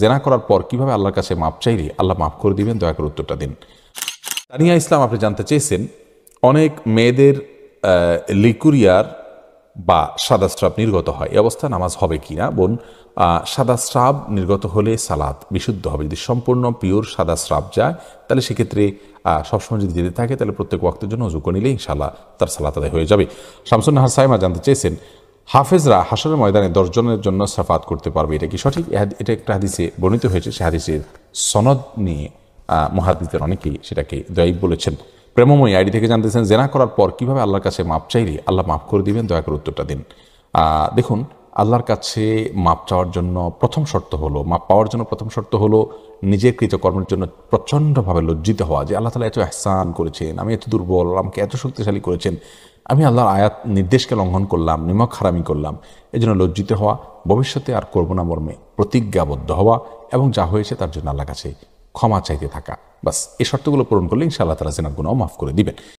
জেনা করার পর কিভাবে আল্লাহর কাছে মাপ চাইলে আল্লাহ মাফ করে দিবেন দয়া করে উত্তরটা দিন তানিয়া ইসলাম আপনি জানতে চেয়েছেন অনেক মেয়েদের লিকুরিয়ার বা সাদা স্রাব নির্গত হয় এ অবস্থা নামাজ হবে কি না বোন সাদা স্রাব নির্গত হলে সালাদ বিশুদ্ধ হবে যদি সম্পূর্ণ পিওর সাদা স্রাব যায় তাহলে সেক্ষেত্রে সবসময় যদি যেতে থাকে তাহলে প্রত্যেক ওয়াক্তের জন্য উজু নিলে ইনশাল্লাহ তার সালাত আদায় হয়ে যাবে শামসুন নাহার সাইমা জানতে চেয়েছেন হাফেজরা হাসরের ময়দানে দশজনের জন্য সাফাত করতে পারবে এটা কি সঠিক এটা একটা হাদিসে বর্ণিত হয়েছে সে হাদিসের সনদ নিয়ে মহাদিদের অনেকেই সেটাকে দয়াই বলেছেন প্রেমময় আইডি থেকে জানতেছেন জেনা করার পর কিভাবে আল্লাহর কাছে মাপ চাইলে আল্লাহ মাফ করে দিবেন দয়া করে উত্তরটা দিন দেখুন আল্লাহর কাছে মাপ চাওয়ার জন্য প্রথম শর্ত হলো মাপ পাওয়ার জন্য প্রথম শর্ত হলো নিজের কৃতকর্মের জন্য প্রচণ্ডভাবে লজ্জিত হওয়া যে আল্লাহ তালা এত আহসান করেছেন আমি এত দুর্বল আমাকে এত শক্তিশালী করেছেন আমি আল্লাহর আয়াত নির্দেশকে লঙ্ঘন করলাম নিমক হারামি করলাম এজন্য লজ্জিত হওয়া ভবিষ্যতে আর করব না মর্মে প্রতিজ্ঞাবদ্ধ হওয়া এবং যা হয়েছে তার জন্য আল্লাহ কাছে ক্ষমা চাইতে থাকা বাস এই শর্তগুলো পূরণ করলে ইনশাআল্লাহ তালা জেনার গুণাও মাফ করে দিবেন